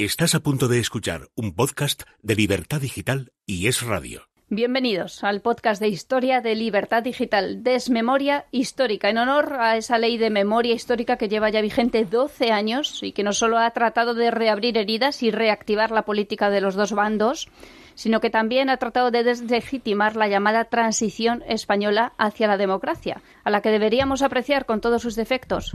Estás a punto de escuchar un podcast de Libertad Digital y Es Radio. Bienvenidos al podcast de Historia de Libertad Digital, Desmemoria Histórica, en honor a esa ley de memoria histórica que lleva ya vigente 12 años y que no solo ha tratado de reabrir heridas y reactivar la política de los dos bandos, sino que también ha tratado de deslegitimar la llamada transición española hacia la democracia, a la que deberíamos apreciar con todos sus defectos,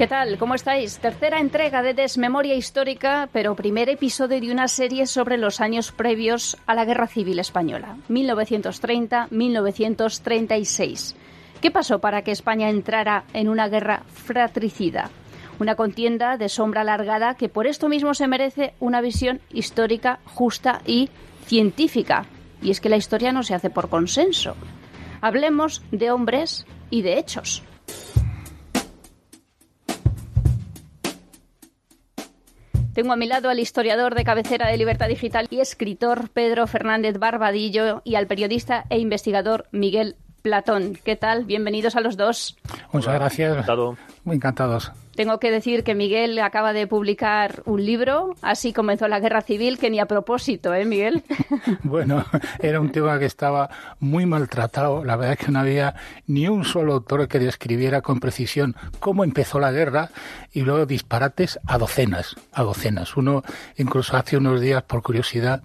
¿Qué tal? ¿Cómo estáis? Tercera entrega de Desmemoria Histórica, pero primer episodio de una serie sobre los años previos a la Guerra Civil Española, 1930-1936. ¿Qué pasó para que España entrara en una guerra fratricida? Una contienda de sombra alargada que por esto mismo se merece una visión histórica justa y científica. Y es que la historia no se hace por consenso. Hablemos de hombres y de hechos. Tengo a mi lado al historiador de cabecera de Libertad Digital y escritor Pedro Fernández Barbadillo y al periodista e investigador Miguel Platón. ¿Qué tal? Bienvenidos a los dos. Muchas gracias. Muy encantados. Tengo que decir que Miguel acaba de publicar un libro, así comenzó la guerra civil, que ni a propósito, ¿eh, Miguel? Bueno, era un tema que estaba muy maltratado. La verdad es que no había ni un solo autor que describiera con precisión cómo empezó la guerra y luego disparates a docenas, a docenas. Uno, incluso hace unos días, por curiosidad,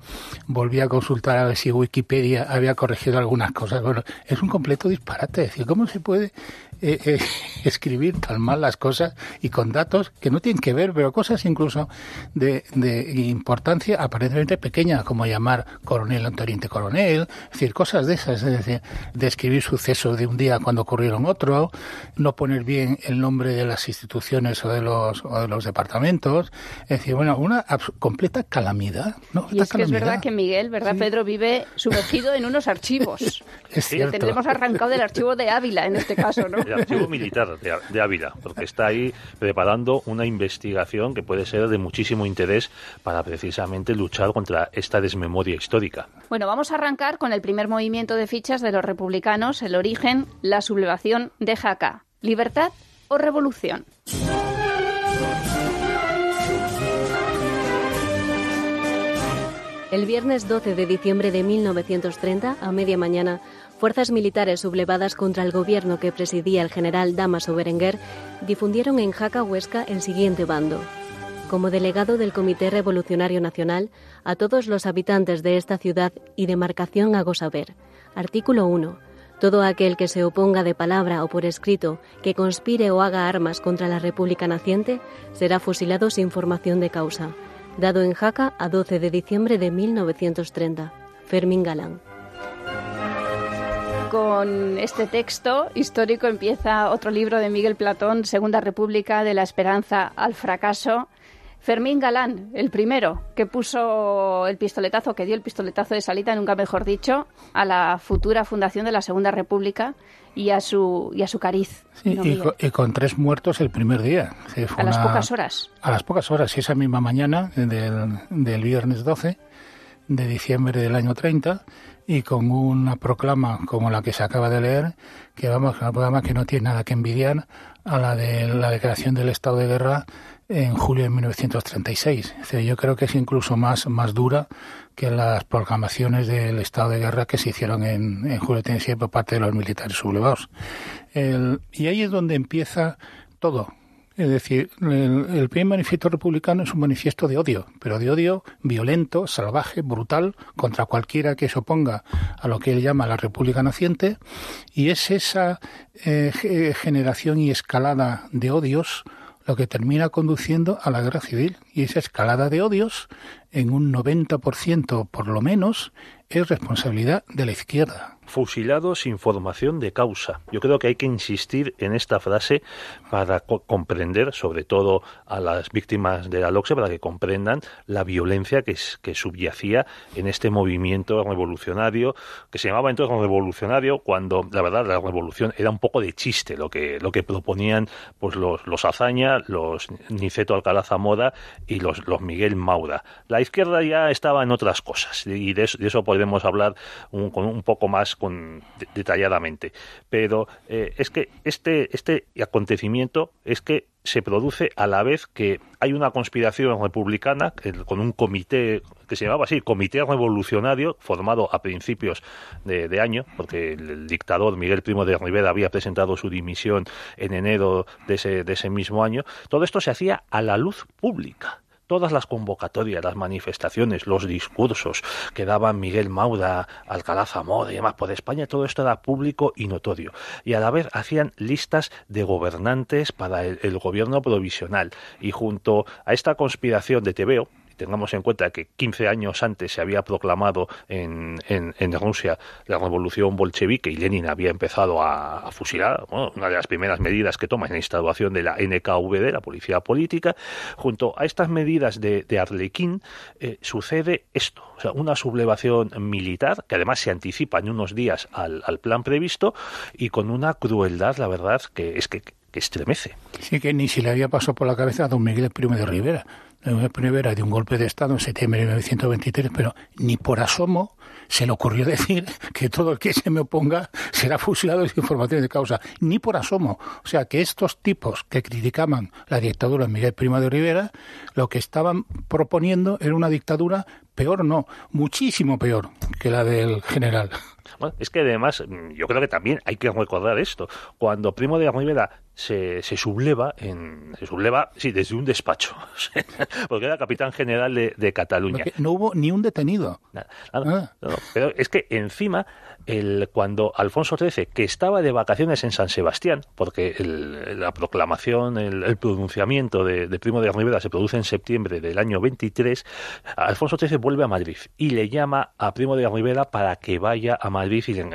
volví a consultar a ver si Wikipedia había corregido algunas cosas. Bueno, es un completo disparate. Es decir, ¿cómo se puede eh, eh escribir tan mal las cosas y con datos que no tienen que ver, pero cosas incluso de, de importancia aparentemente pequeña, como llamar coronel oriente Coronel, es decir, cosas de esas, es decir, describir sucesos de un día cuando ocurrieron otro, no poner bien el nombre de las instituciones o de los, o de los departamentos, es decir, bueno, una completa calamidad. ¿no? es que es verdad que Miguel, ¿verdad, Pedro, vive sumergido en unos archivos. Es cierto. Tendremos arrancado del archivo de Ávila en este caso, ¿no? el archivo militar de, Ávila, porque está ahí preparando una investigación que puede ser de muchísimo interés para precisamente luchar contra esta desmemoria histórica. Bueno, vamos a arrancar con el primer movimiento de fichas de los republicanos, el origen, la sublevación de Jaca. ¿Libertad o revolución? El viernes 12 de diciembre de 1930, a media mañana, fuerzas militares sublevadas contra el gobierno que presidía el general Damaso Berenguer difundieron en Jaca Huesca el siguiente bando. Como delegado del Comité Revolucionario Nacional, a todos los habitantes de esta ciudad y demarcación hago saber. Artículo 1. Todo aquel que se oponga de palabra o por escrito, que conspire o haga armas contra la República naciente, será fusilado sin formación de causa. Dado en Jaca a 12 de diciembre de 1930. Fermín Galán con este texto histórico empieza otro libro de Miguel Platón, Segunda República, de la esperanza al fracaso. Fermín Galán, el primero, que puso el pistoletazo, que dio el pistoletazo de salida, nunca mejor dicho, a la futura fundación de la Segunda República y a su, y a su cariz. y, con, tres muertos el primer día. a las pocas horas. A las pocas horas, y esa misma mañana del, del viernes 12 de diciembre del año 30, y con una proclama como la que se acaba de leer, que vamos, una proclama que no tiene nada que envidiar a la de la declaración del estado de guerra en julio de 1936. yo creo que es incluso más, más dura que las proclamaciones del estado de guerra que se hicieron en, julio de 1937 por parte de los militares sublevados. y ahí es donde empieza todo. Es decir, el, primer manifiesto republicano es un manifiesto de odio, pero de odio violento, salvaje, brutal, contra cualquiera que se oponga a lo que él llama la República Naciente, y es esa eh, generación y escalada de odios lo que termina conduciendo a la guerra civil. Y esa escalada de odios en un 90% por lo menos es responsabilidad de la izquierda fusilados sin formación de causa. Yo creo que hay que insistir en esta frase para comprender, sobre todo a las víctimas de la LOXE, para que comprendan la violencia que, subyacía en este movimiento revolucionario, que se llamaba entonces revolucionario, cuando la verdad la revolución era un poco de chiste lo que, lo que proponían pues los, los Azaña, los Niceto Alcalá Zamora y los, los Miguel Maura izquierda ya estaba en otras cosas y de eso, de podemos hablar un, un poco más detalladamente. Pero eh, es que este, este acontecimiento es que se produce a la vez que hay una conspiración republicana con un comité que se llamaba así, Comité Revolucionario, formado a principios de, de año, porque el, dictador Miguel Primo de Rivera había presentado su dimisión en enero de ese, de ese mismo año. Todo esto se hacía a la luz pública todas las convocatorias, las manifestaciones, los discursos que daban Miguel Maura, Alcalá Zamora y demás por España, todo esto era público y notorio. Y a la vez hacían listas de gobernantes para el, el gobierno provisional. Y junto a esta conspiración de Tebeo, tengamos en cuenta que 15 años antes se había proclamado en, en, Rusia la revolución bolchevique y Lenin había empezado a, fusilar, una de las primeras medidas que toma en la instauración de la NKVD, la policía política, junto a estas medidas de, de Arlequín eh, sucede esto, o sea, una sublevación militar que además se anticipa en unos días al plan previsto y con una crueldad, la verdad, que es que que estremece. Sí, que ni si le había pasado por la cabeza a don Miguel Primo de Rivera. Don Miguel I Rivera de un golpe de Estado en septiembre de 1923, pero ni por asomo se le ocurrió decir que todo el que se me oponga será fusilado sin información de causa. Ni por asomo. O sea, que estos tipos que criticaban la dictadura de Miguel Primo de Rivera, lo que estaban proponiendo era una dictadura peor, no, muchísimo peor que la del general es que además, mm, yo creo que también hay que recordar esto. Cuando Primo de Rivera se, se subleva, en, se subleva, sí, desde un despacho, porque era capitán general de, Cataluña. no hubo ni un detenido. Ah. pero es que encima, el, cuando Alfonso XIII, que estaba de vacaciones en San Sebastián, porque la proclamación, el, pronunciamiento de, Primo de Rivera se produce en septiembre del año 23, Alfonso XIII vuelve a Madrid y le llama a Primo de Rivera para que vaya a más difícil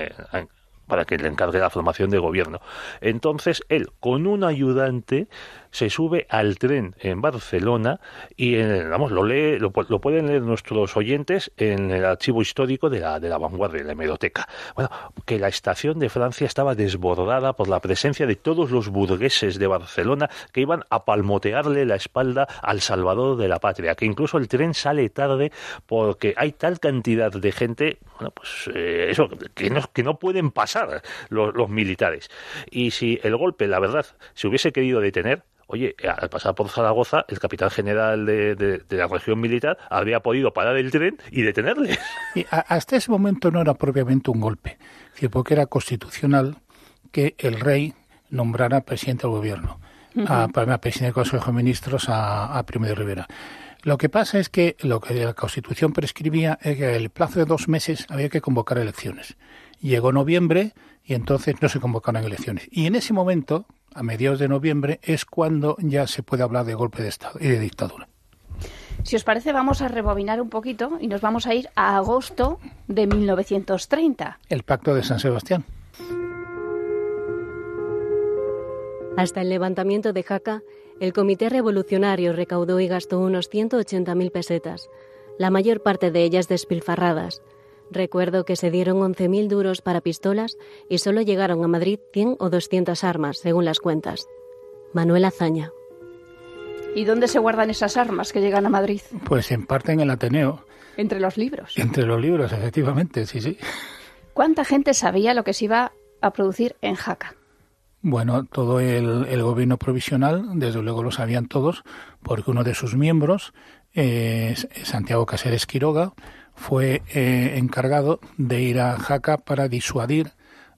para que le encargue la formación de gobierno. Entonces él, con un ayudante, se sube al tren en Barcelona y eh, vamos, lo, lo, pueden leer nuestros oyentes en el archivo histórico de la, de la vanguardia, la hemeroteca. Bueno, que la estación de Francia estaba desbordada por la presencia de todos los burgueses de Barcelona que iban a palmotearle la espalda al salvador de la patria, que incluso el tren sale tarde porque hay tal cantidad de gente, bueno, pues eh, eso, que no, que no pueden pasar los militares. Y si el golpe, la verdad, se hubiese querido detener, Oye, eh, al pasar por Zaragoza, el capitán general de, la región militar había podido parar el tren y detenerle. hasta ese momento no era propiamente un golpe, porque era constitucional que el rey nombrara presidente del gobierno, a, presidente del Consejo de Ministros, a, Primero de Rivera. Lo que pasa es que lo que la Constitución prescribía es que el plazo de dos meses había que convocar elecciones. Llegó noviembre y entonces no se convocaron elecciones. Y en ese momento, a mediados de noviembre, es cuando ya se puede hablar de golpe de Estado y de dictadura. Si os parece, vamos a rebobinar un poquito y nos vamos a ir a agosto de 1930. El pacto de San Sebastián. Hasta el levantamiento de Jaca, el Comité Revolucionario recaudó y gastó unos 180.000 pesetas, la mayor parte de ellas despilfarradas, Recuerdo que se dieron 11.000 duros para pistolas y solo llegaron a Madrid 100 o 200 armas, según las cuentas. Manuel Azaña. ¿Y dónde se guardan esas armas que llegan a Madrid? Pues en parte en el Ateneo. ¿Entre los libros? Entre los libros, efectivamente, sí, sí. ¿Cuánta gente sabía lo que se iba a producir en Jaca? Bueno, todo el, gobierno provisional, desde luego lo sabían todos, porque uno de sus miembros, Santiago Caseres Quiroga, fue eh, encargado de ir a Jaca para disuadir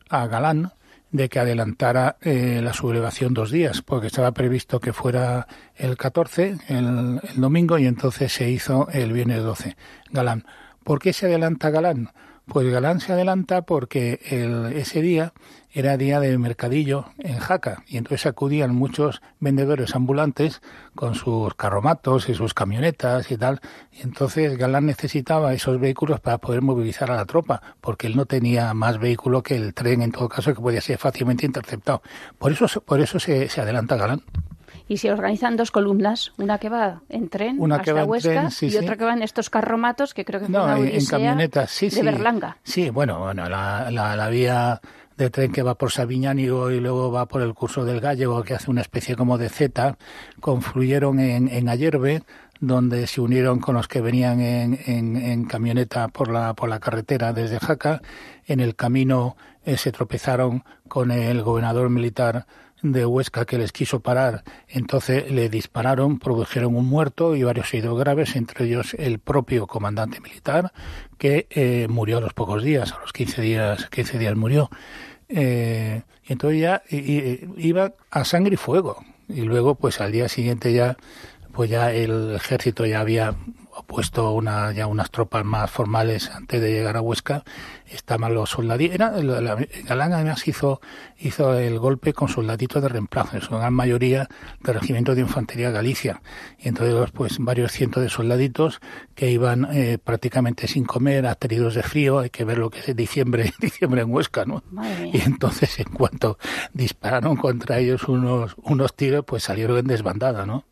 a Galán de que adelantara eh, la sublevación dos días, porque estaba previsto que fuera el 14, el, domingo, y entonces se hizo el viernes 12. Galán. ¿Por qué se adelanta Galán? Pues Galán se adelanta porque ese día era día de mercadillo en Jaca y entonces acudían muchos vendedores ambulantes con sus carromatos y sus camionetas y tal. Y entonces Galán necesitaba esos vehículos para poder movilizar a la tropa, porque él no tenía más vehículo que el tren en todo caso que podía ser fácilmente interceptado. Por eso, por eso se, adelanta Galán y se organizan dos columnas, una que va en tren una hasta Huesca y otra que va en estos carromatos que creo que fue en sí, de Berlanga. Sí, bueno, la vía de tren que va por Sabiñán y luego va por el curso del Gallego, que hace una especie como de Z, confluyeron en, Ayerbe, donde se unieron con los que venían en, en, camioneta por la, por la carretera desde Jaca. En el camino eh, se tropezaron con el gobernador militar de Huesca que les quiso parar. Entonces le dispararon, produjeron un muerto y varios heridos graves, entre ellos el propio comandante militar, que eh, murió a los pocos días, a los 15 días, 15 días murió. Eh, y entonces ya iba a sangre y fuego. Y luego, pues al día siguiente ya pues ya el ejército ya había puesto una, ya unas tropas más formales antes de llegar a Huesca, estaban los soldaditos. Era, Galán además hizo, hizo el golpe con soldaditos de reemplazo, en su gran mayoría de regimientos de infantería Galicia. Y entonces, pues varios cientos de soldaditos que iban eh, prácticamente sin comer, ateridos de frío, hay que ver lo que es diciembre, diciembre en Huesca, ¿no? Y entonces, en cuanto dispararon contra ellos unos, unos tiros, pues salieron en desbandada, ¿no?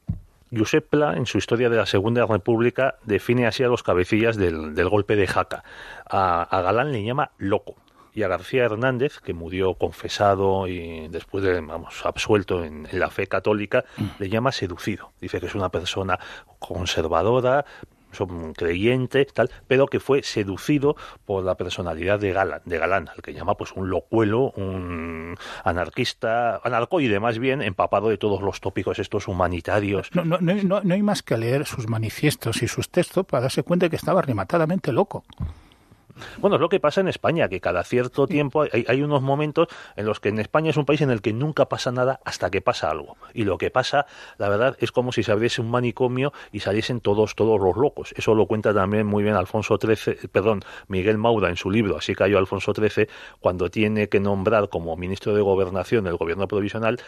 Josep en su historia de la Segunda República, define así a los cabecillas del, golpe de Jaca. A, Galán le llama loco. Y a García Hernández, que murió confesado y después de, vamos, absuelto en, la fe católica, mm. le llama seducido. Dice que es una persona conservadora, son creyente, tal, pero que fue seducido por la personalidad de Galán, de Galán, al que llama pues un locuelo, un anarquista, anarco y más bien, empapado de todos los tópicos estos humanitarios. No, no, no, no hay más que leer sus manifiestos y sus textos para darse cuenta de que estaba rematadamente loco. Bueno, es lo que pasa en España, que cada cierto tiempo hay, unos momentos en los que en España es un país en el que nunca pasa nada hasta que pasa algo. Y lo que pasa, la verdad, es como si se abriese un manicomio y saliesen todos, todos los locos. Eso lo cuenta también muy bien Alfonso XIII, perdón, Miguel Maura en su libro, así cayó Alfonso XIII, cuando tiene que nombrar como ministro de Gobernación el gobierno provisional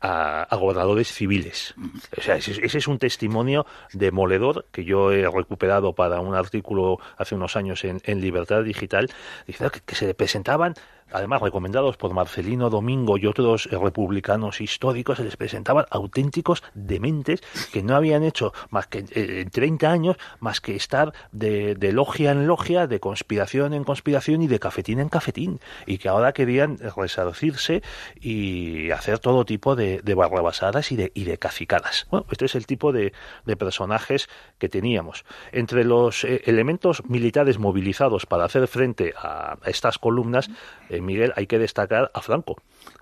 a, a gobernadores civiles. O sea, ese, es un testimonio demoledor que yo he recuperado para un artículo hace unos años en, en Libertad Digital, que, que se presentaban además recomendados por Marcelino Domingo y otros republicanos históricos, se les presentaban auténticos dementes que no habían hecho más que eh, en 30 años más que estar de, logia en logia, de conspiración en conspiración y de cafetín en cafetín, y que ahora querían resarcirse y hacer todo tipo de, de barrabasadas y de, y de cacicadas. Bueno, este es el tipo de, personajes que teníamos. Entre los eh, elementos militares movilizados para hacer frente a estas columnas, eh, Miguel hay que destacar a Franco,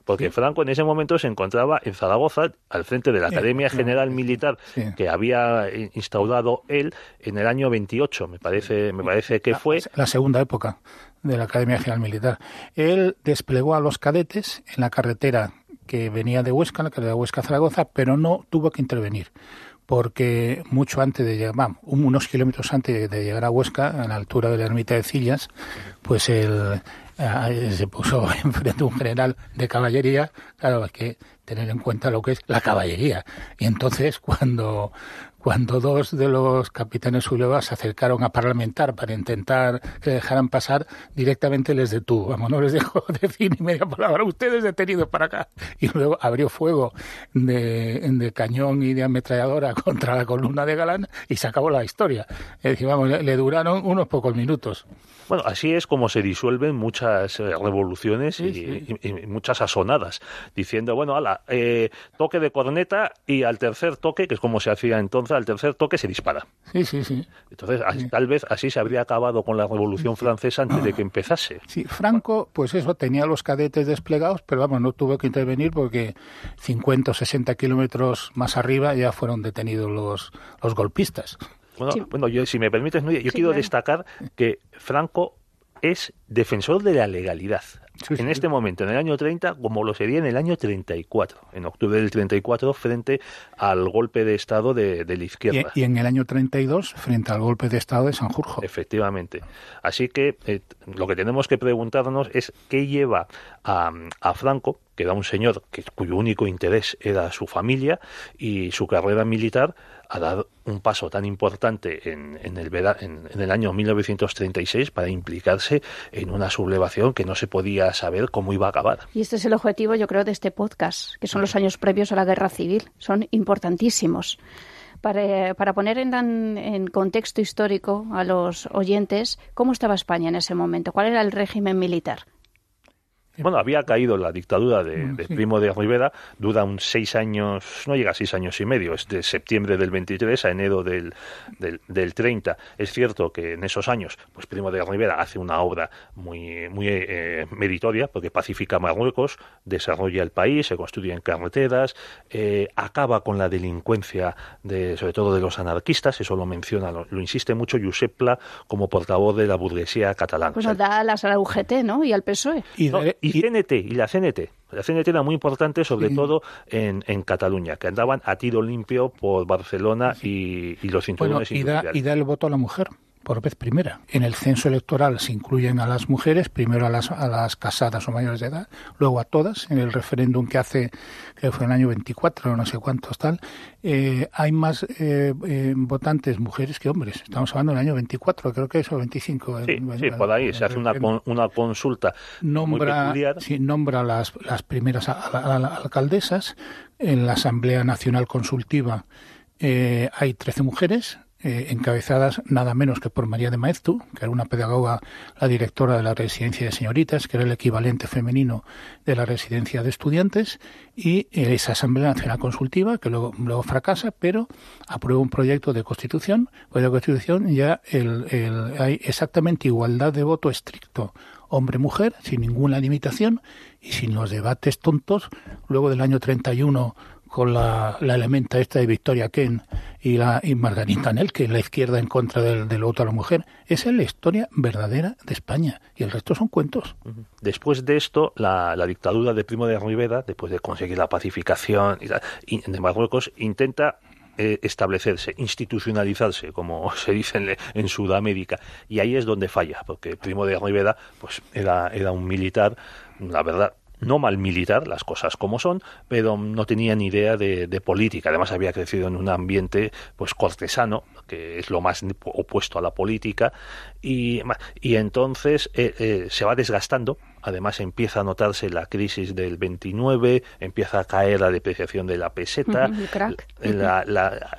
porque Franco en ese momento se encontraba en Zaragoza, al frente de la Academia General Militar que había instaurado él en el año 28, me parece, me parece que fue. La segunda época de la Academia General Militar. Él desplegó a los cadetes en la carretera que venía de Huesca, la carretera de Huesca Zaragoza, pero no tuvo que intervenir porque mucho antes de llegar, unos kilómetros antes de llegar a Huesca, a la altura de la ermita de Cillas, pues el, Ah, se puso enfrente un general de caballería, claro, hay que tener en cuenta lo que es la caballería. Y entonces cuando cuando dos de los capitanes sublevados se acercaron a parlamentar para intentar que dejaran pasar, directamente les detuvo. Vamos, no les dejó decir ni media palabra. Ustedes detenidos para acá. Y luego abrió fuego de, cañón y de ametralladora contra la columna de Galán y se acabó la historia. Es decir, vamos, le, duraron unos pocos minutos. Bueno, así es como se disuelven muchas eh, revoluciones y, muchas asonadas, diciendo, bueno, ala, eh, toque de corneta y al tercer toque, que es como se hacía entonces, al tercer toque se dispara. Sí, sí, sí. Entonces, tal vez así se habría acabado con la Revolución Francesa antes de que empezase. Sí, Franco, pues eso, tenía los cadetes desplegados, pero vamos, no tuvo que intervenir porque 50 o 60 kilómetros más arriba ya fueron detenidos los, los golpistas. Bueno, bueno yo, si me permites, yo quiero destacar que Franco es defensor de la legalidad en este momento, en el año 30, como lo sería en el año 34, en octubre del 34, frente al golpe de Estado de, la izquierda. Y, en el año 32, frente al golpe de Estado de Sanjurjo. Efectivamente. Así que eh, lo que tenemos que preguntarnos es qué lleva a, a Franco que era un señor que, cuyo único interés era su familia y su carrera militar, a dar un paso tan importante en, el, en, el, año 1936 para implicarse en una sublevación que no se podía saber cómo iba a acabar. Y este es el objetivo, yo creo, de este podcast, que son los años previos a la guerra civil. Son importantísimos. Para, para, poner en, contexto histórico a los oyentes cómo estaba España en ese momento, cuál era el régimen militar. Bueno, había caído la dictadura de, Primo de Rivera, dura un seis años, no llega a seis años y medio, es de septiembre del 23 a enero del, del, 30. Es cierto que en esos años, pues Primo de Rivera hace una obra muy, muy eh, meritoria, porque pacifica Marruecos, desarrolla el país, se construyen carreteras, eh, acaba con la delincuencia, de, sobre todo de los anarquistas, eso lo menciona, lo, insiste mucho Josep como portavoz de la burguesía catalana. Pues da a la UGT, ¿no? Y al PSOE. y y, y la CNT. La CNT era muy importante, sobre todo en, Cataluña, que andaban a tiro limpio por Barcelona y, los cinturones y y da el voto a la mujer por vez primera. En el censo electoral se incluyen a las mujeres, primero a las, a las casadas o mayores de edad, luego a todas. En el referéndum que hace, que fue en el año 24 no sé cuántos tal, eh, hay más eh, eh, votantes mujeres que hombres. Estamos hablando del año 24, creo que es, o 25. Eh, sí, por ahí se hace una, consulta nombra, nombra las, las primeras alcaldesas. En la Asamblea Nacional Consultiva hay 13 mujeres, eh, encabezadas nada menos que por María de Maeztu, que era una pedagoga, la directora de la residencia de señoritas, que era el equivalente femenino de la residencia de estudiantes, y eh, esa Asamblea Nacional Consultiva, que luego, luego fracasa, pero aprueba un proyecto de constitución, pues la constitución ya el, el, hay exactamente igualdad de voto estricto hombre-mujer, sin ninguna limitación y sin los debates tontos. Luego del año 31, con la, la elementa esta de Victoria Kent y, la, y Margarita es la izquierda en contra del, otro voto a la mujer. Esa es la historia verdadera de España y el resto son cuentos. Después de esto, la, dictadura de Primo de Rivera, después de conseguir la pacificación de Marruecos, intenta eh, establecerse, institucionalizarse, como se dice en, en, Sudamérica. Y ahí es donde falla, porque Primo de Rivera pues, era, era un militar, la verdad, no mal militar, las cosas como son, pero mm, no tenía ni idea de, de, política. Además había crecido en un ambiente pues cortesano, que es lo más opuesto a la política, y, y entonces eh, eh, se va desgastando Además empieza a notarse la crisis del 29, empieza a caer la depreciación de la peseta.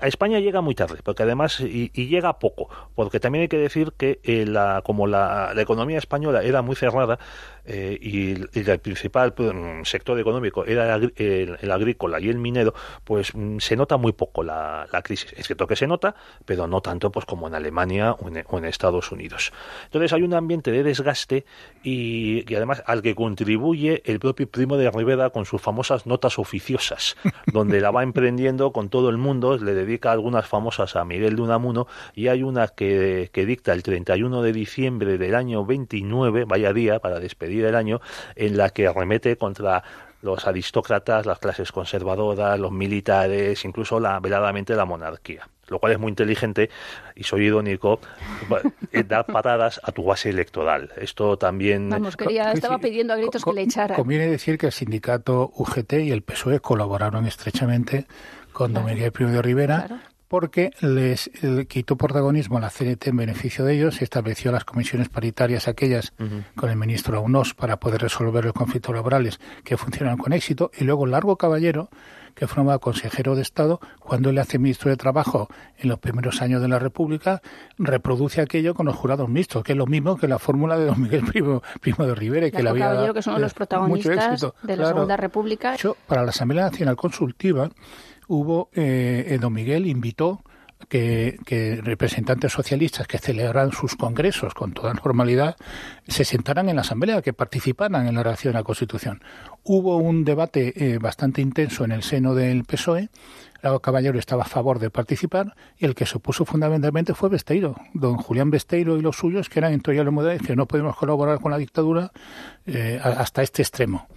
España llega muy tarde, porque además y, llega poco, porque también hay que decir que eh, la, como la, economía española era muy cerrada eh, y, el principal pues, mm, sector económico era el, agrícola y el minero, pues mm, se nota muy poco la, crisis. Es cierto que se nota, pero no tanto pues como en Alemania o en, Estados Unidos. Entonces hay un ambiente de desgaste y además al que contribuye el propio primo de Rivera con sus famosas notas oficiosas, donde la va emprendiendo con todo el mundo, le dedica algunas famosas a Miguel de Unamuno y hay una que, dicta el 31 de diciembre del año 29, vaya día para despedir el año, en la que remete contra los aristócratas, las clases conservadoras, los militares, incluso la, veladamente la monarquía lo cual es muy inteligente y soy idónico eh, dar patadas a tu base electoral. Esto también... Vamos, quería, estaba pidiendo a gritos que le echara. Conviene decir que el sindicato UGT y el PSOE colaboraron estrechamente con claro. y de Rivera porque les eh, quitó protagonismo a la CNT en beneficio de ellos y estableció las comisiones paritarias aquellas con el ministro unos para poder resolver los conflictos laborales que funcionan con éxito y luego Largo Caballero que forma consejero de Estado, cuando le hace ministro de Trabajo en los primeros años de la República, reproduce aquello con los jurados mixtos, que es lo mismo que la fórmula de don Miguel Primo, de Rivera, que la había dado que son los eh, protagonistas de la Segunda República. para la Asamblea Nacional Consultiva hubo, eh, eh don Miguel invitó que, representantes socialistas que celebraran sus congresos con toda normalidad se sentaran en la Asamblea, que participaran en la redacción de la Constitución. Hubo un debate eh, bastante intenso en el seno del PSOE Caballero estaba a favor de participar y el que se opuso fundamentalmente fue Besteiro, don Julián Besteiro y los suyos, que eran en teoría los que no podemos colaborar con la dictadura eh, hasta este extremo.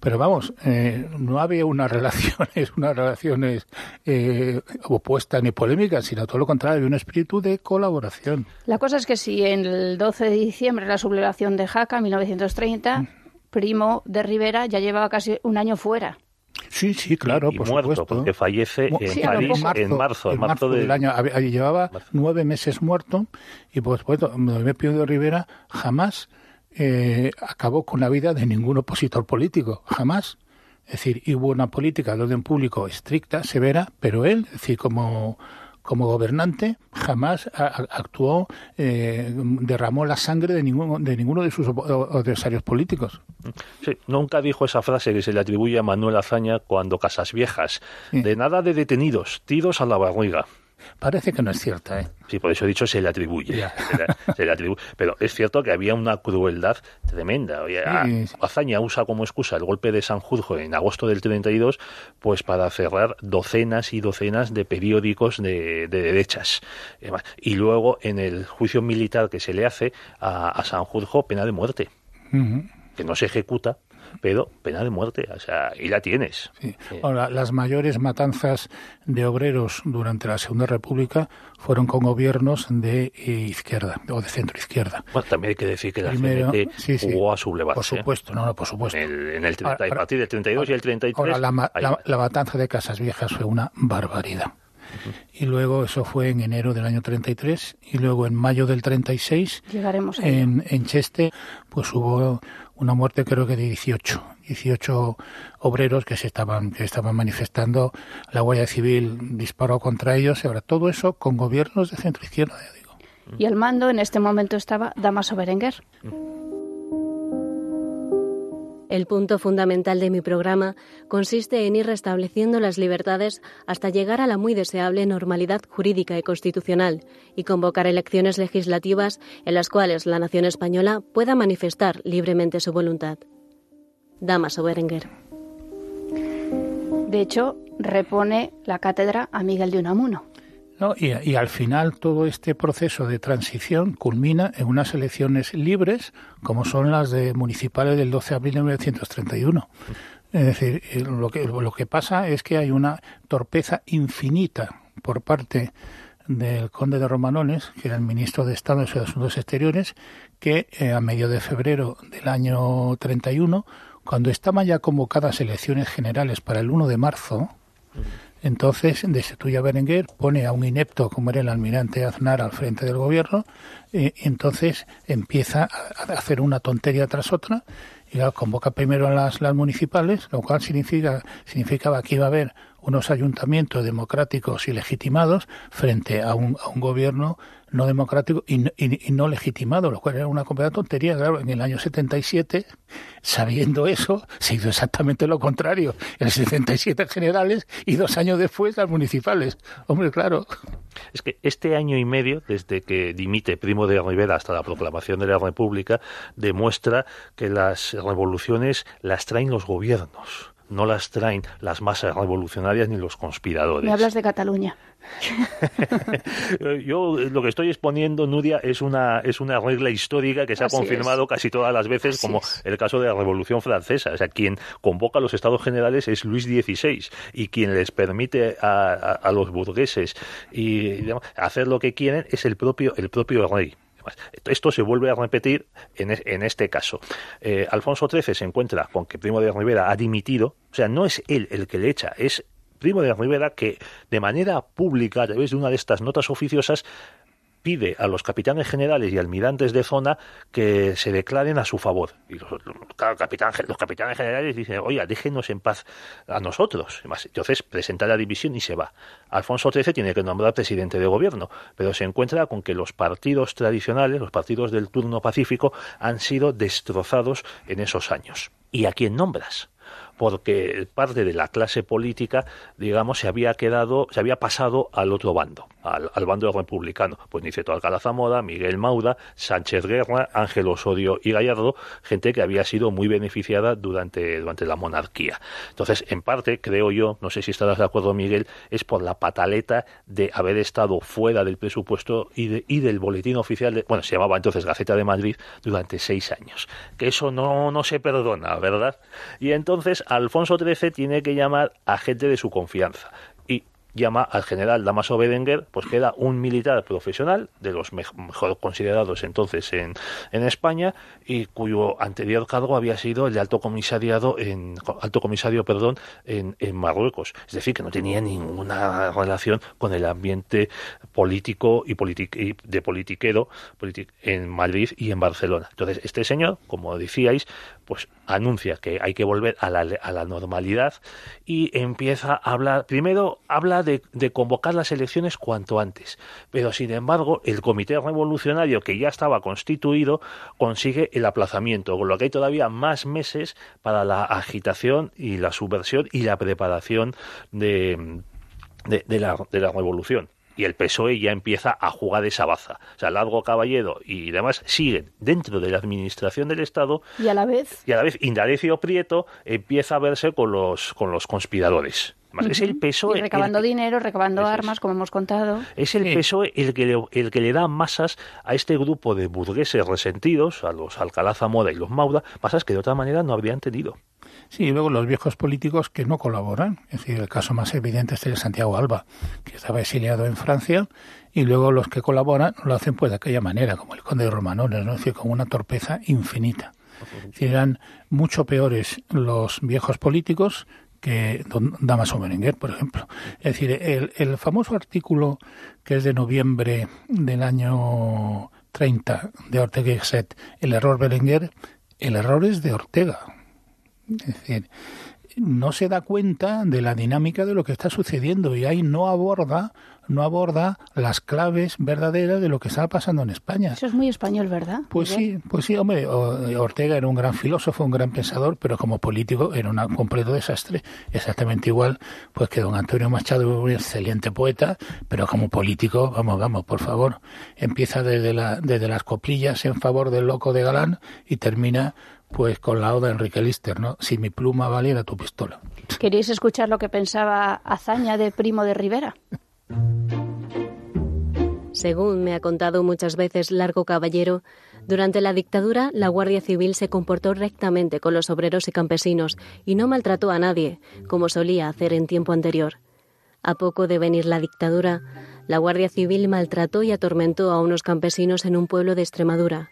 Pero vamos, eh, no había unas relaciones, unas relaciones eh, opuestas ni polémicas, sino todo lo contrario, había un espíritu de colaboración. La cosa es que si en el 12 de diciembre la sublevación de Jaca, 1930, mm. primo de Rivera ya llevaba casi un año fuera. Sí, sí, claro, y muerto, porque fallece en París en marzo, en marzo, del año. llevaba nueve meses muerto y por supuesto, el Pío de Rivera jamás eh, acabó con la vida de ningún opositor político, jamás. Es decir, hubo una política de orden público estricta, severa, pero él, es decir, como como gobernante jamás actuó, eh, derramó la sangre de ninguno, de ninguno de sus adversarios políticos. nunca dijo esa frase que se le atribuye a Manuel Azaña cuando Casas Viejas, de nada de detenidos, tiros a la barriga. Parece que no es cierta, ¿eh? Sí, por eso he dicho se le atribuye. Pero es cierto que había una crueldad tremenda. Oye, ah, Azaña usa como excusa el golpe de Sanjurjo en agosto del 32 pues para cerrar docenas y docenas de periódicos de, derechas. Eh, y luego en el juicio militar que se le hace a, San Sanjurjo, pena de muerte. Que no se ejecuta pero pena de muerte, o sea, y la tienes. Ahora, las mayores matanzas de obreros durante la Segunda República fueron con gobiernos de eh, izquierda o de centro izquierda. Bueno, también hay que decir que la CNT jugó a sublevarse. Por supuesto, no, no, por supuesto. En el, a partir del 32 y el 33. Ahora, la, matanza de Casas Viejas fue una barbaridad. Y luego eso fue en enero del año 33 y luego en mayo del 36 Llegaremos en, en Cheste pues hubo una muerte creo que de 18, 18 obreros que se estaban que estaban manifestando, la Guardia Civil disparó contra ellos, y ahora todo eso con gobiernos de centro izquierda, Y al mando en este momento estaba Damaso Berenguer. Mm. El punto fundamental de mi programa consiste en ir restableciendo las libertades hasta llegar a la muy deseable normalidad jurídica y constitucional y convocar elecciones legislativas en las cuales la nación española pueda manifestar libremente su voluntad. Dama Berenguer. De hecho, repone la cátedra a Miguel de Unamuno. Y, al final todo este proceso de transición culmina en unas elecciones libres, como son las de municipales del 12 de abril de 1931. Es decir, eh, lo que, lo que pasa es que hay una torpeza infinita por parte del conde de Romanones, que era el ministro de Estado de Asuntos Exteriores, que eh, a medio de febrero del año 31, cuando estaban ya convocadas elecciones generales para el 1 de marzo, entonces destituye a Berenguer, pone a un inepto como era el almirante Aznar al frente del gobierno, y entonces empieza a hacer una tontería tras otra y convoca primero a las, las municipales, lo cual significaba que iba a haber unos ayuntamientos democráticos y legitimados frente a un, gobierno no democrático y, y, no legitimado, lo cual era una completa tontería. Claro, en el año 77, sabiendo eso, se hizo exactamente lo contrario. En el 77 generales y dos años después las municipales. Hombre, claro. Es que este año y medio, desde que dimite Primo de Rivera hasta la proclamación de la República, demuestra que las revoluciones las traen los gobiernos no las traen las masas revolucionarias ni los conspiradores. Me hablas de Cataluña. Yo lo que estoy exponiendo, Nuria, es una, es una regla histórica que se ha confirmado casi todas las veces, como el caso de la Revolución Francesa. O sea, quien convoca a los estados generales es Luis XVI y quien les permite a, los burgueses y, hacer lo que quieren es el propio, el propio rey. Esto se vuelve a repetir en, este caso. Eh, Alfonso XIII se encuentra con que Primo de Rivera ha dimitido, o sea, no es él el que le echa, es Primo de Rivera que de manera pública, a través de una de estas notas oficiosas, pide a los capitanes generales y almirantes de zona que se declaren a su favor. Y los, los capitanes generales dicen, oiga, déjenos en paz a nosotros. Entonces presenta la división y se va. Alfonso XIII tiene que nombrar presidente de gobierno, pero se encuentra con que los partidos tradicionales, los partidos del turno pacífico, han sido destrozados en esos años. ¿Y a quién nombras? porque parte de la clase política, digamos, se había quedado, se había pasado al otro bando, al, bando republicano. Pues Niceto Alcalá Zamora, Miguel Mauda, Sánchez Guerra, Ángel Osorio y Gallardo, gente que había sido muy beneficiada durante, durante la monarquía. Entonces, en parte, creo yo, no sé si estarás de acuerdo, Miguel, es por la pataleta de haber estado fuera del presupuesto y, del boletín oficial, de, bueno, se llamaba entonces Gaceta de Madrid, durante seis años. Que eso no, no se perdona, ¿verdad? Y entonces Alfonso XIII tiene que llamar a gente de su confianza y llama al general Damaso Berenguer, pues que era un militar profesional, de los mejor considerados entonces en, en, España, y cuyo anterior cargo había sido el de alto comisariado en alto comisario perdón en, Marruecos. Es decir, que no tenía ninguna relación con el ambiente político y, y de politiquero en Madrid y en Barcelona. Entonces, este señor, como decíais, pues anuncia que hay que volver a la, normalidad y empieza a hablar, primero habla de, convocar las elecciones cuanto antes, pero sin embargo el comité revolucionario que ya estaba constituido consigue el aplazamiento, con lo que hay todavía más meses para la agitación y la subversión y la preparación de, la revolución y el PSOE ya empieza a jugar esa baza. O sea, Largo Caballero y demás siguen dentro de la administración del Estado. Y a la vez. Y a la vez, Indalecio Prieto empieza a verse con los, con los conspiradores. Es el PSOE. recabando dinero, recabando armas, como hemos contado. Es el PSOE el que, le, el que le da masas a este grupo de burgueses resentidos, a los Alcalá moda y los Mauda, masas que de otra manera no habrían tenido. Sí, y luego los viejos políticos que no colaboran. Es decir, el caso más evidente es el de Santiago Alba, que estaba exiliado en Francia, y luego los que colaboran lo hacen pues de aquella manera, como el conde de Romanones, es con una torpeza infinita. Serán eran mucho peores los viejos políticos que don Damaso Berenguer, por ejemplo. Es decir, el, famoso artículo que es de noviembre del año 30 de Ortega y Gasset, El error Berenguer, el error es de Ortega es decir, no se da cuenta de la dinámica de lo que está sucediendo y ahí no aborda no aborda las claves verdaderas de lo que está pasando en España. Eso es muy español, ¿verdad? Pues sí, pues sí, hombre, eh, Ortega era un gran filósofo, un gran pensador, pero como político era un completo desastre, exactamente igual pues que don Antonio Machado, un excelente poeta, pero como político, vamos, vamos, por favor, empieza desde la desde las coplillas en favor del loco de Galán y termina pues con la oda de Enrique Lister, ¿no? Si mi pluma valiera tu pistola. ¿Queréis escuchar lo que pensaba Azaña de Primo de Rivera? Según me ha contado muchas veces Largo Caballero, durante la dictadura la Guardia Civil se comportó rectamente con los obreros y campesinos y no maltrató a nadie, como solía hacer en tiempo anterior. A poco de venir la dictadura, la Guardia Civil maltrató y atormentó a unos campesinos en un pueblo de Extremadura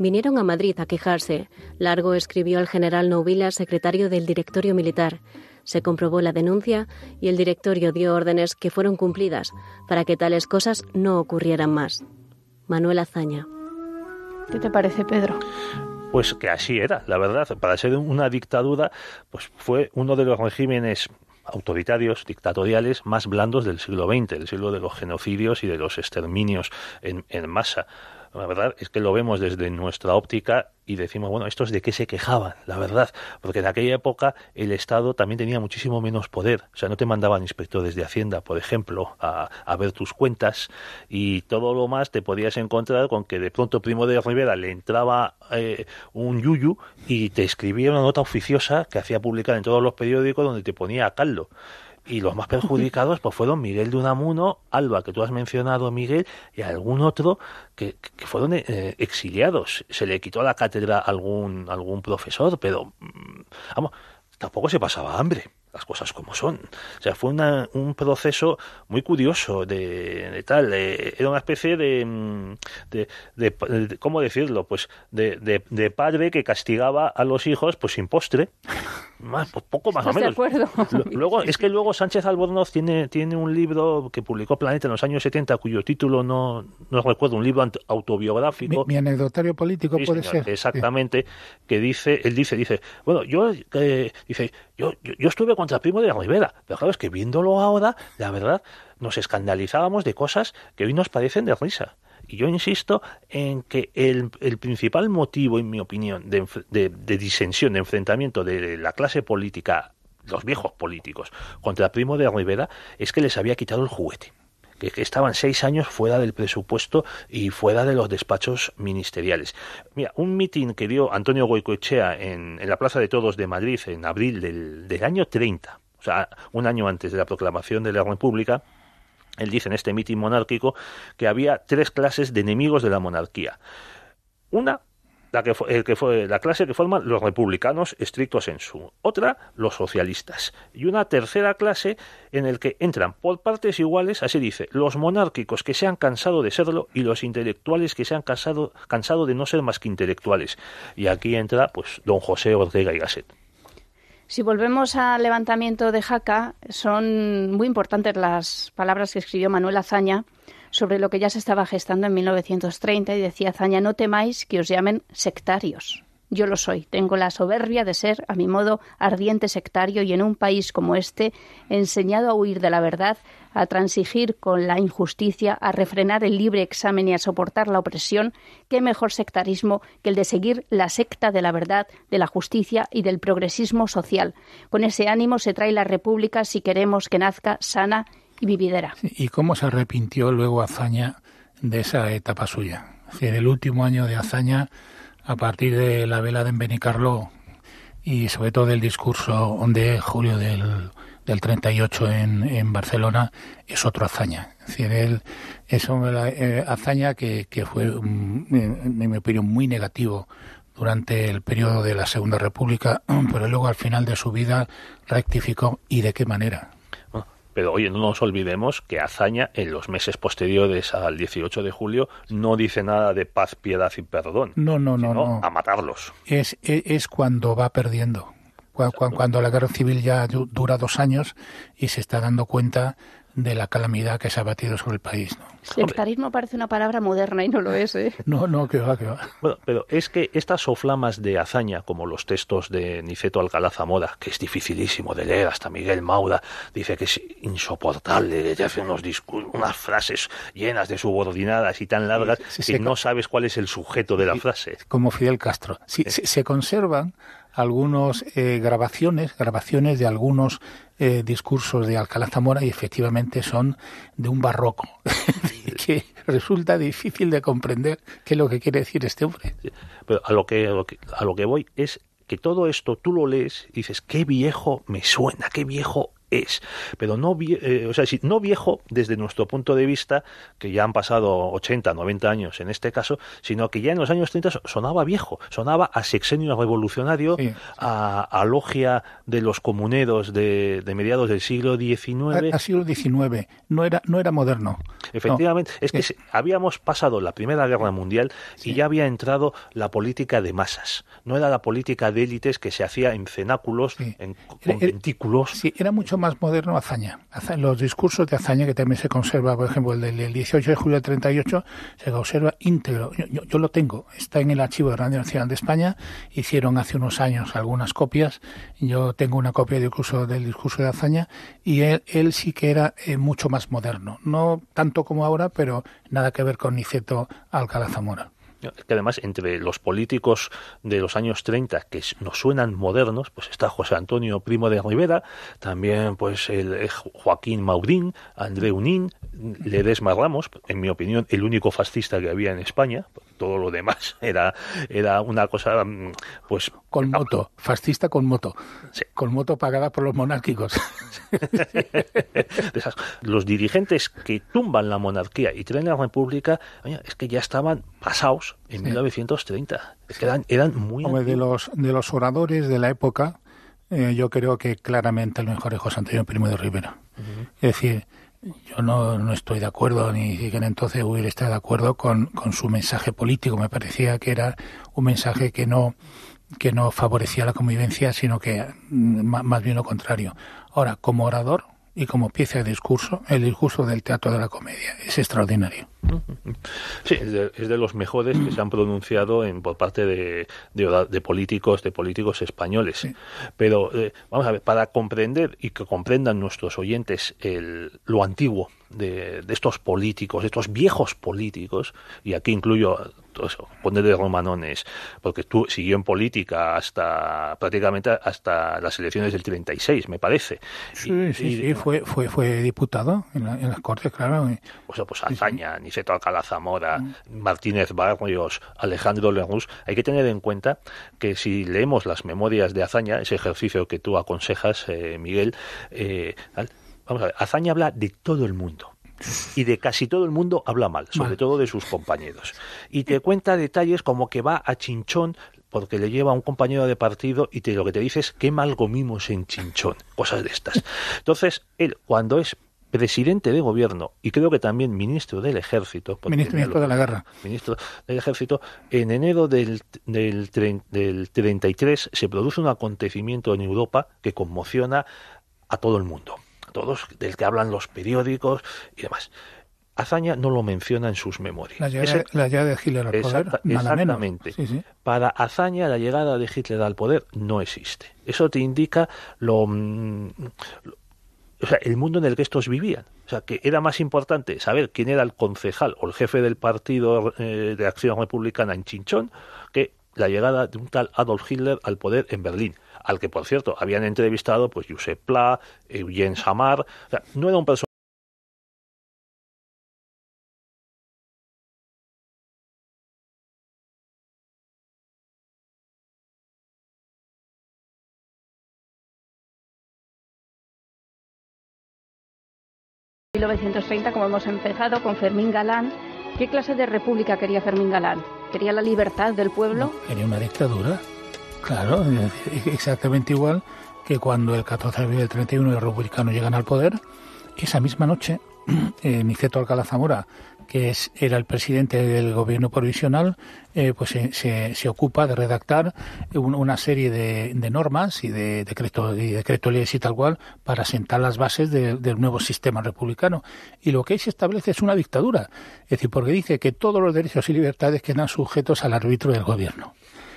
vinieron a Madrid a quejarse. Largo escribió al general Nouvila, secretario del Directorio Militar. Se comprobó la denuncia y el directorio dio órdenes que fueron cumplidas para que tales cosas no ocurrieran más. Manuel Azaña. ¿Qué te parece, Pedro? Pues que así era, la verdad. Para ser una dictadura, pues fue uno de los regímenes autoritarios, dictatoriales más blandos del siglo XX, el siglo de los genocidios y de los exterminios en, en masa. La verdad es que lo vemos desde nuestra óptica y decimos, bueno, esto es de qué se quejaban, la verdad, porque en aquella época el Estado también tenía muchísimo menos poder, o sea, no te mandaban inspectores de Hacienda, por ejemplo, a, a ver tus cuentas y todo lo más te podías encontrar con que de pronto Primo de Rivera le entraba eh, un yuyu y te escribía una nota oficiosa que hacía publicar en todos los periódicos donde te ponía a caldo y los más perjudicados pues fueron Miguel de Unamuno, Alba, que tú has mencionado, Miguel, y algún otro que, que fueron eh, exiliados. Se le quitó la cátedra algún, algún profesor, pero mm, vamos, tampoco se pasaba hambre las cosas como son. O sea, fue una, un proceso muy curioso de, de tal. era una especie mm, de, de, ¿cómo decirlo? Pues de, padre que castigaba a los hijos pues sin postre. Más, pues, poco más o menos. acuerdo. Luego, es que luego Sánchez Albornoz tiene, tiene un libro que publicó Planeta en los años 70, cuyo título no, no recuerdo, un libro autobiográfico. Mi, anecdotario político puede ser. Exactamente, que dice, él dice, dice, bueno, yo, eh, dice, yo, yo, estuve contra Primo de Rivera, pero claro, es que viéndolo ahora, la verdad, nos escandalizábamos de cosas que hoy nos parecen de risa. Y yo insisto en que el, el principal motivo, en mi opinión, de, disensión, de enfrentamiento de, de la clase política, los viejos políticos, contra Primo de Rivera, es que les había quitado el juguete que, estaban seis años fuera del presupuesto y fuera de los despachos ministeriales. Mira, un mitin que dio Antonio Goicoechea en, la Plaza de Todos de Madrid en abril del, del año 30, o sea, un año antes de la proclamación de la República, él dice en este mitin monárquico que había tres clases de enemigos de la monarquía. Una, la que, el que fue, la clase que forman los republicanos estrictos en su... otra los socialistas y una tercera clase en el que entran por partes iguales, así dice, los monárquicos que se han cansado de serlo y los intelectuales que se han cansado, cansado de no ser más que intelectuales. Y aquí entra pues don José Ortega y Gasset. Si volvemos al levantamiento de Jaca, son muy importantes las palabras que escribió Manuel Azaña sobre lo que ya se estaba gestando en 1930 y decía Zaña, no temáis que os llamen sectarios. Yo lo soy, tengo la soberbia de ser, a mi modo, ardiente sectario y en un país como este, enseñado a huir de la verdad, a transigir con la injusticia, a refrenar el libre examen y a soportar la opresión, qué mejor sectarismo que el de seguir la secta de la verdad, de la justicia y del progresismo social. Con ese ánimo se trae la República si queremos que nazca sana y ¿Y cómo se arrepintió luego Azaña de esa etapa suya? en el último año de Azaña, a partir de la vela de Envenicarlo y sobre todo del discurso de julio del, 38 en, en, Barcelona, es otro Azaña. Es él, es una hazaña eh, que, que fue, mm, en mi opinión, muy negativo durante el periodo de la Segunda República, pero luego al final de su vida rectificó y de qué manera. Pero oye, no nos olvidemos que Azaña en los meses posteriores al 18 de julio no dice nada de paz, piedad y perdón. No, no, no. no. A matarlos. Es, es, cuando va perdiendo. cuando la guerra civil ya dura dos años y se está dando cuenta de la calamidad que se ha batido sobre el país. el Sectarismo parece una palabra moderna y no lo es. ¿eh? No, no, que va, que va. Bueno, pero es que estas soflamas de hazaña, como los textos de Niceto Alcalá Zamora, que es dificilísimo de leer, hasta Miguel Maura dice que es insoportable, le hace unos unas frases llenas de subordinadas y tan largas que no sabes cuál es el sujeto de la frase. Como Fidel Castro. Si se conservan algunas eh, grabaciones, grabaciones de algunos eh, discursos de Alcalá Zamora y efectivamente son de un barroco, que resulta difícil de comprender qué es lo que quiere decir este hombre. Pero a lo a lo que, a lo que voy es que todo esto tú lo lees y dices, qué viejo me suena, qué viejo es, pero no, eh, no viejo desde nuestro punto de vista, que ya han pasado 80, 90 años en este caso, sino que ya en los años 30 sonaba viejo, sonaba a sexenio revolucionario, A, logia de los comuneros de, mediados del siglo XIX. siglo XIX, no era, no era moderno. Efectivamente, es que habíamos pasado la Primera Guerra Mundial y ya había entrado la política de masas, no era la política de élites que se hacía en cenáculos, en conventículos. Sí, era mucho más moderno, Azaña. Los discursos de Azaña, que también se conserva, por ejemplo, el del 18 de julio del 38, se conserva íntegro. Yo, lo tengo, está en el archivo de Radio Nacional de España. Hicieron hace unos años algunas copias. Yo tengo una copia del discurso, del discurso de Azaña y él, sí que era eh, mucho más moderno. No tanto como ahora, pero nada que ver con Niceto Alcalá Zamora que además entre los políticos de los años 30 que nos suenan modernos, pues está José Antonio Primo de Rivera, también pues el eh, Joaquín Maurín, André Unín, Ledesma Ramos, en mi opinión el único fascista que había en España, todo lo demás era, era una cosa, mm, pues... Con moto, fascista con moto. Con moto pagada por los monárquicos. los dirigentes que tumban la monarquía y traen la república, es que ya estaban pasados en 1930. Es que eran, muy... de los, de los oradores de la época, eh, yo creo que claramente el mejor es José Antonio Primo de Rivera. Es decir, yo no, no, estoy de acuerdo, ni siquiera entonces hubiera estado de acuerdo con, su mensaje político. Me parecía que era un mensaje que no, que no favorecía la convivencia, sino que mm, más bien lo contrario. Ahora, como orador y como pieza de discurso, el discurso del teatro de la comedia es extraordinario. Sí, es de, los mejores que se han pronunciado en, por parte de, de, políticos, de políticos españoles. Pero eh, vamos a ver, para comprender y que comprendan nuestros oyentes el, lo antiguo de, estos políticos, de estos viejos políticos, y aquí incluyo eso, de romanones, porque tú siguió en política hasta prácticamente hasta las elecciones del 36, me parece. Sí, sí, sí, fue, fue, fue diputado en, la, las Cortes, claro. O sea, pues hazaña, toca la Zamora, mm. Martínez Barrios, Alejandro Lerus. hay que tener en cuenta que si leemos las memorias de Azaña, ese ejercicio que tú aconsejas, eh, Miguel, eh, vamos a ver, Azaña habla de todo el mundo y de casi todo el mundo habla mal, sobre todo de sus compañeros. Y te cuenta detalles como que va a Chinchón porque le lleva a un compañero de partido y te, lo que te dice es qué mal comimos en Chinchón, cosas de estas. Entonces, él cuando es presidente de gobierno y creo que también ministro del ejército. Ministro, ministro, de la guerra. Ministro del ejército. En enero del, del, del 33 se produce un acontecimiento en Europa que conmociona a todo el mundo, todos del que hablan los periódicos y demás. Azaña no lo menciona en sus memorias. La llegada, de Hitler al poder. exactamente. Para Azaña la llegada de Hitler al poder no existe. Eso te indica lo mm, o sea, el mundo en el que estos vivían. O sea, que era más importante saber quién era el concejal o el jefe del partido eh, de Acción Republicana en Chinchón que la llegada de un tal Adolf Hitler al poder en Berlín, al que, por cierto, habían entrevistado pues Josep Pla, Eugen eh, Samar. O sea, no era un personaje 1930, como hemos empezado, con Fermín Galán. ¿Qué clase de república quería Fermín Galán? ¿Quería la libertad del pueblo? quería una dictadura. Claro, exactamente igual que cuando el 14 de abril del 31 los republicanos llegan al poder, esa misma noche, eh, Niceto Alcalá Zamora que era el presidente del gobierno provisional, eh, pues se, se, ocupa de redactar una serie de, normas y de decretos decreto leyes y tal cual para sentar las bases del nuevo sistema republicano. Y lo que ahí se establece es una dictadura, es decir, porque dice que todos los derechos y libertades quedan sujetos al arbitrio del gobierno.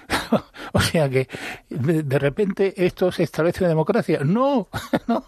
o sea que de repente esto se establece una democracia. No, no.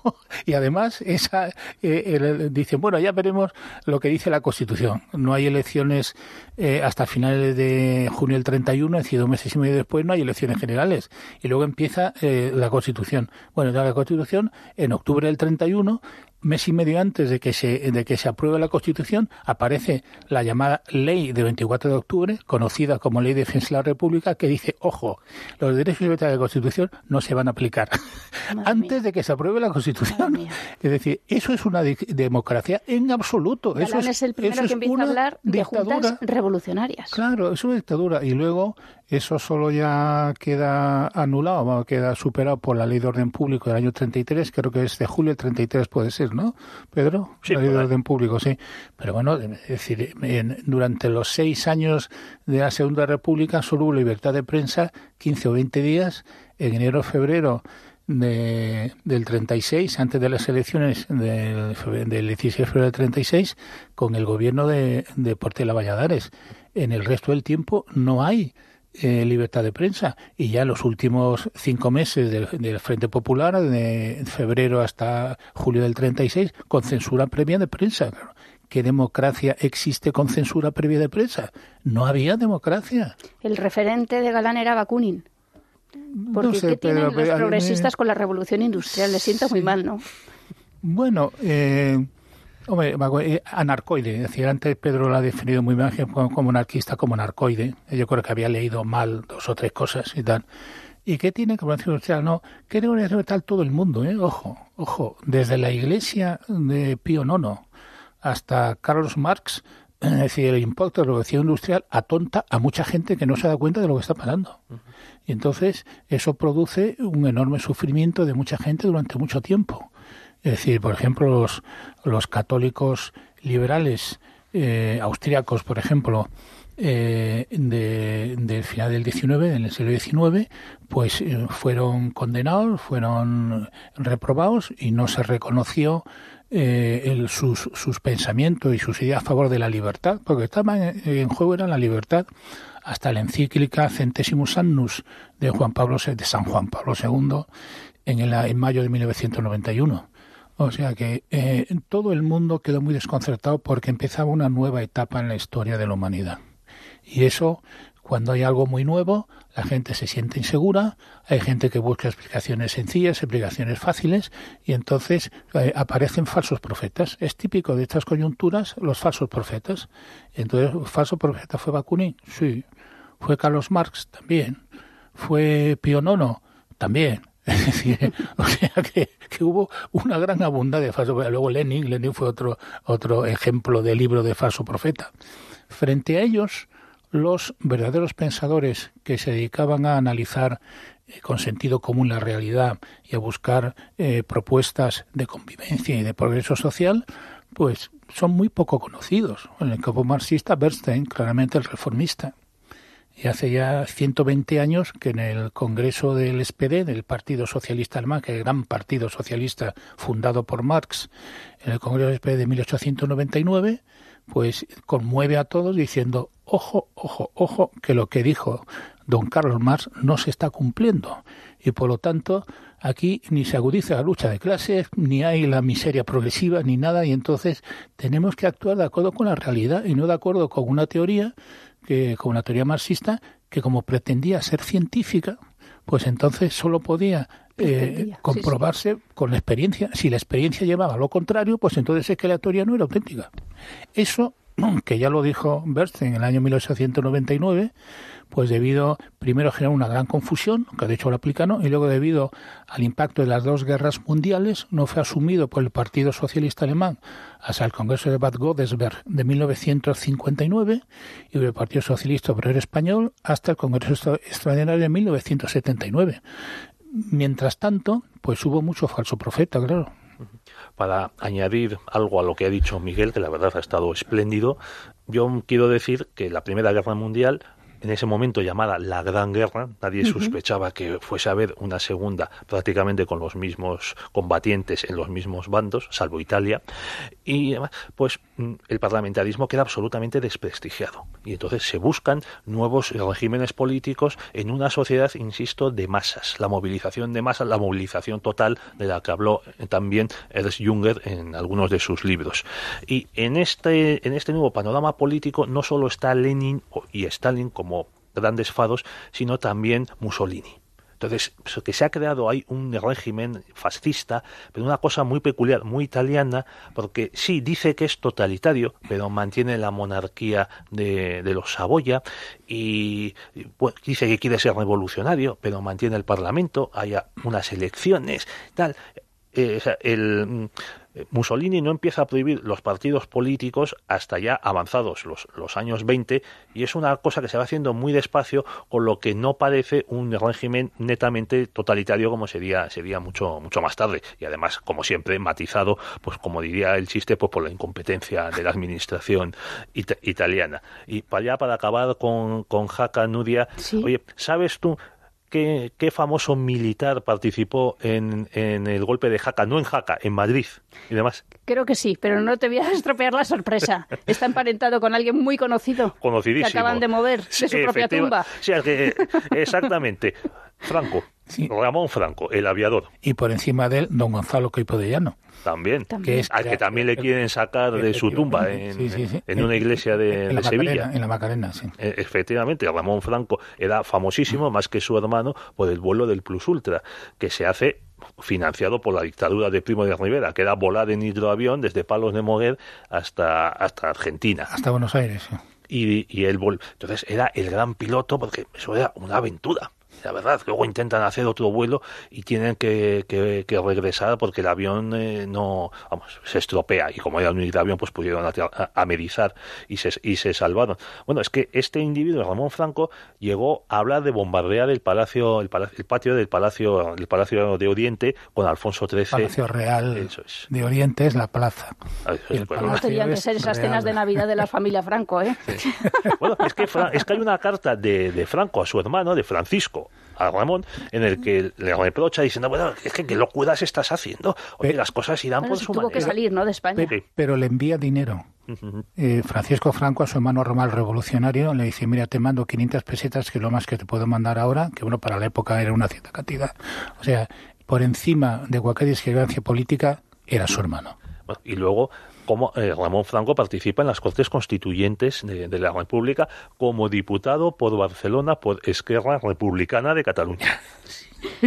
Y además esa eh, dicen, bueno, ya veremos lo que dice la Constitución. No hay elecciones eh, hasta finales de junio del 31, es decir, dos meses y medio después no hay elecciones generales. Y luego empieza eh, la Constitución. Bueno, ya la Constitución en octubre del 31 mes y medio antes de que se, de que se apruebe la Constitución, aparece la llamada Ley de 24 de octubre, conocida como Ley de Defensa de la República, que dice, ojo, los derechos y libertades de la Constitución no se van a aplicar antes de que se apruebe la Constitución. Es decir, eso es una democracia en absoluto. eso es, el primero que empieza a hablar de dictaduras revolucionarias. Claro, es una dictadura. Y luego eso solo ya queda anulado, queda superado por la Ley de Orden Público del año 33, creo que es de julio del 33 puede ser, ¿no, Pedro? la Ley de Orden Público, sí. Pero bueno, es decir, durante los seis años de la Segunda República solo hubo libertad de prensa, 15 o 20 días, en enero, febrero, del 36, antes de las elecciones del, del 16 de febrero del 36, con el gobierno de, de Portela Valladares. En el resto del tiempo no hay eh, libertad de prensa. Y ya los últimos cinco meses del, Frente Popular, de febrero hasta julio del 36, con censura previa de prensa. ¿Qué democracia existe con censura previa de prensa? No había democracia. El referente de Galán era Bakunin. Porque tienen los progresistas con la revolución industrial? Le siento muy mal, ¿no? Bueno, eh, Hombre, eh, anarcoide. Es decir, antes Pedro lo ha definido muy bien como anarquista, como anarcoide. Yo creo que había leído mal dos o tres cosas y tal. ¿Y qué tiene que revolución industrial? No, que revolución tal todo el mundo, eh? Ojo, ojo. Desde la iglesia de Pío IX hasta Carlos Marx, es decir, el impacto de la revolución industrial atonta a mucha gente que no se da cuenta de lo que está pasando. Y entonces eso produce un enorme sufrimiento de mucha gente durante mucho tiempo. Es decir, por ejemplo, los, católicos liberales eh, austríacos, por ejemplo, eh, de, del final del en el siglo XIX, pues eh, fueron condenados, fueron reprobados y no se reconoció eh, sus, sus pensamientos y sus ideas a favor de la libertad, porque estaba en, juego era la libertad hasta la encíclica Centesimus Annus de Juan Pablo de San Juan Pablo II en, el, en mayo de 1991. O sea que eh, todo el mundo quedó muy desconcertado porque empezaba una nueva etapa en la historia de la humanidad. Y eso, cuando hay algo muy nuevo, la gente se siente insegura, hay gente que busca explicaciones sencillas, explicaciones fáciles, y entonces eh, aparecen falsos profetas. Es típico de estas coyunturas los falsos profetas. Entonces, ¿el ¿falso profeta fue Bakunin? Sí. ¿Fue Carlos Marx? También. ¿Fue Pío También. Es decir, o sea que, hubo una gran abundancia de falso profeta. Luego Lenin, Lenin fue otro, otro ejemplo de libro de falso profeta. Frente a ellos, los verdaderos pensadores que se dedicaban a analizar eh, con sentido común la realidad y a buscar eh, propuestas de convivencia y de progreso social, pues son muy poco conocidos. En el campo marxista, Bernstein, claramente el reformista. Y hace ya 120 años que en el Congreso del SPD, del Partido Socialista Alemán, que es el gran partido socialista fundado por Marx, en el Congreso del SPD de 1899, pues conmueve a todos diciendo, ojo, ojo, ojo, que lo que dijo don Carlos Marx no se está cumpliendo. Y por lo tanto, aquí ni se agudiza la lucha de clases, ni hay la miseria progresiva, ni nada, y entonces tenemos que actuar de acuerdo con la realidad y no de acuerdo con una teoría que como una teoría marxista, que como pretendía ser científica, pues entonces solo podía eh, comprobarse con la experiencia. Si la experiencia llevaba lo contrario, pues entonces es que la teoría no era auténtica. Eso, que ya lo dijo Bernstein en el año 1899, pues debido primero a generar una gran confusión, que de hecho lo aplicano, y luego debido al impacto de las dos guerras mundiales, no fue asumido por el Partido Socialista Alemán hasta el Congreso de Bad Godesberg de 1959 y por el Partido Socialista Obrero Español hasta el Congreso Extraordinario de 1979. Mientras tanto, pues hubo mucho falso profeta, claro para añadir algo a lo que ha dicho Miguel, que la verdad ha estado espléndido, yo quiero decir que la Primera Guerra Mundial en ese momento llamada la Gran Guerra. Nadie sospechaba que fuese a haber una segunda prácticamente con los mismos combatientes en los mismos bandos, salvo Italia. Y pues mm, el parlamentarismo queda absolutamente desprestigiado. Y entonces se buscan nuevos regímenes políticos en una sociedad, insisto, de masas. La movilización de masas, la movilización total de la que habló también Ernst Junger en algunos de sus libros. Y en este, en este nuevo panorama político no solo está Lenin y Stalin como grandes fados, sino también Mussolini. Entonces, pues, que se ha creado ahí un régimen fascista, pero una cosa muy peculiar, muy italiana, porque sí dice que es totalitario, pero mantiene la monarquía de, los Saboya y dice que quiere ser revolucionario, pero mantiene el parlamento, haya unas elecciones, tal. Eh, el, mm, Mussolini no empieza a prohibir los partidos políticos hasta ya avanzados los, los, años 20 y es una cosa que se va haciendo muy despacio con lo que no parece un régimen netamente totalitario como sería sería mucho mucho más tarde y además como siempre matizado pues como diría el chiste pues por la incompetencia de la administración italiana y para para acabar con con Jaca Nudia oye sabes tú qué, famoso militar participó en, el golpe de Jaca, no en Jaca, en Madrid y demás. Creo que sí, pero no te voy a estropear la sorpresa. Está emparentado con alguien muy conocido. Conocidísimo. Que acaban de mover de su propia tumba. Eh, exactamente. Franco. Ramón Franco, el aviador. Y por encima de él, don Gonzalo Coipo También, que al que también le quieren sacar de su tumba en, una iglesia de, Sevilla. En la Macarena, sí. E, efectivamente, Ramón Franco era famosísimo, más que su hermano, por el vuelo del Plus Ultra, que se hace financiado por la dictadura de Primo de Rivera, que era volar en hidroavión desde Palos de Moguer hasta, hasta Argentina. Hasta Buenos Aires. Y, y él, entonces era el gran piloto porque eso era una aventura la verdad. Luego intentan hacer otro vuelo y tienen que, regresar porque el avión eh, no, vamos, se estropea. Y como era el único avión, pues pudieron amerizar y se, y se salvaron. Bueno, es que este individuo, Ramón Franco, llegó a hablar de bombardear el palacio, el, patio del palacio, el palacio de Oriente con Alfonso XIII. Palacio Real de Oriente es la plaza. Ah, es, no pues, que ser esas de Navidad de la familia Franco, ¿eh? es que, es que hay una carta de, de Franco a su hermano, de Francisco, a Ramón en el que le reprocha diciendo, bueno, es que qué locuras estás haciendo. Oye, las cosas irán por su tuvo que salir, ¿no?, de España. pero le envía dinero. Eh, Francisco Franco a su hermano Román revolucionario le dice, mira, te mando 500 pesetas, que es lo más que te puedo mandar ahora, que bueno, para la época era una cierta cantidad. O sea, por encima de cualquier discrepancia política, era su hermano. y luego como eh, Ramón Franco participa en las Cortes Constituyentes de, la República como diputado por Barcelona por Esquerra Republicana de Cataluña.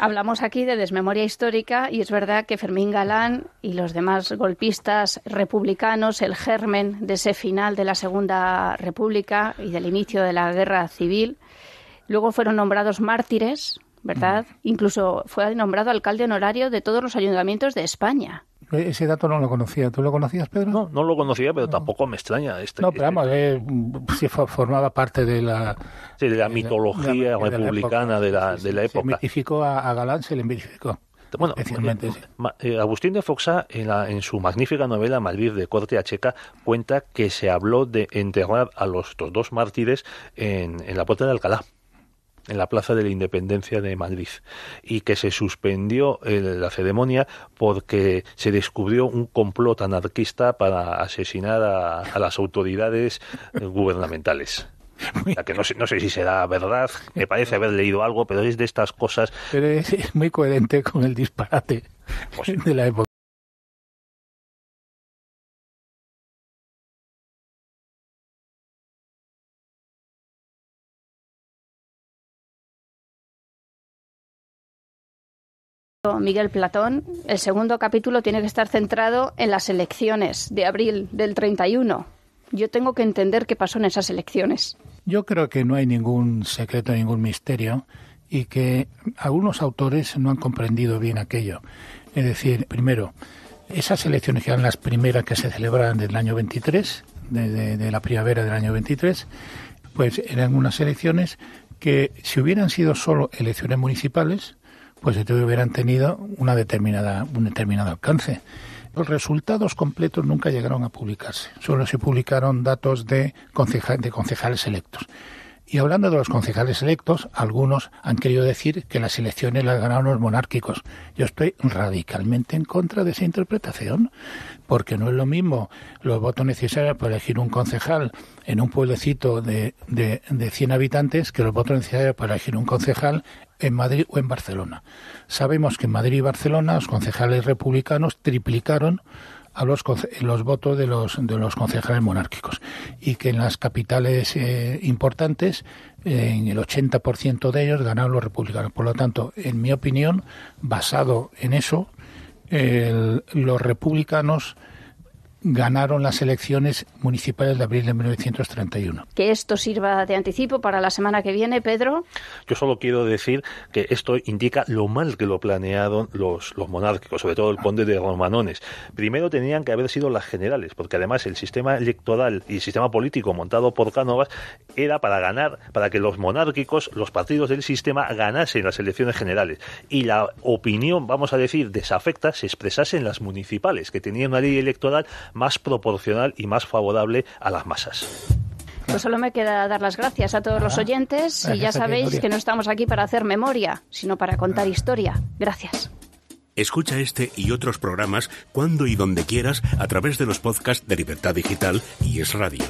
Hablamos aquí de desmemoria histórica y es verdad que Fermín Galán y los demás golpistas republicanos, el germen de ese final de la Segunda República y del inicio de la Guerra Civil, luego fueron nombrados mártires, ¿verdad? Mm. Incluso fue nombrado alcalde honorario de todos los ayuntamientos de España. Eh, ese dato no lo conocía. ¿Tú lo conocías, Pedro? No, no lo conocía, pero tampoco me extraña. Este, no, pero este- vamos, eh, mm, si formaba parte de la... de la mitología republicana de la, época. De la, época. Se mitificó a, Galán, se le mitificó. Bueno, eh, sí. Agustín de Foxa, en, la, en, su magnífica novela Malvir de corte acheca, cuenta que se habló de enterrar a los, dos mártires en la puerta de Alcalá en la Plaza de la Independencia de Madrid y que se suspendió eh, la ceremonia porque se descubrió un complot anarquista para asesinar a, las autoridades eh, gubernamentales. que no sé, no sé si será verdad, me parece haber leído algo, pero es de estas cosas. Pero es, muy coherente con el disparate pues de la época. Miguel Platón, el segundo capítulo tiene que estar centrado en las elecciones de abril del 31. Yo tengo que entender qué pasó en esas elecciones. Yo creo que no hay ningún secreto, ningún misterio y que algunos autores no han comprendido bien aquello. Es decir, primero, esas elecciones que eran las primeras que se celebraban del año 23, de, de la primavera del año 23, pues eran unas elecciones que si hubieran sido solo elecciones municipales, pues si hubieran tenido una determinada, un determinado alcance. Los resultados completos nunca llegaron a publicarse, solo se publicaron datos de, de concejales electos. Y hablando de los concejales electos, algunos han querido decir que las elecciones las ganaron los monárquicos. Yo estoy radicalmente en contra de esa interpretación, porque no es lo mismo los votos necesarios para elegir un concejal en un pueblecito de, de, 100 habitantes que los votos necesarios para elegir un concejal en Madrid o en Barcelona. Sabemos que en Madrid y Barcelona los concejales republicanos triplicaron a los, votos de los, concejales monárquicos y que en las capitales eh, importantes eh, en el 80% de ellos ganaron los republicanos. Por lo tanto, en mi opinión, basado en eso, los republicanos ganaron las elecciones municipales de abril de 1931. Que esto sirva de anticipo para la semana que viene, Pedro. Yo solo quiero decir que esto indica lo mal que lo planearon los, los monárquicos, sobre todo el conde de Romanones. Primero tenían que haber sido las generales, porque además el sistema electoral y el sistema político montado por Cánovas era para ganar, para que los monárquicos, los partidos del sistema, ganasen las elecciones generales. Y la opinión, vamos a decir, desafecta se expresase en las municipales, que tenían una ley electoral más proporcional y más favorable a las masas. Pues solo me queda dar las gracias a todos los ah. oyentes y ya sabéis que no estamos aquí para hacer memoria, sino para contar ah. historia. Gracias. Escucha este y otros programas cuando y donde quieras a través de los podcasts de Libertad Digital y Es Radio.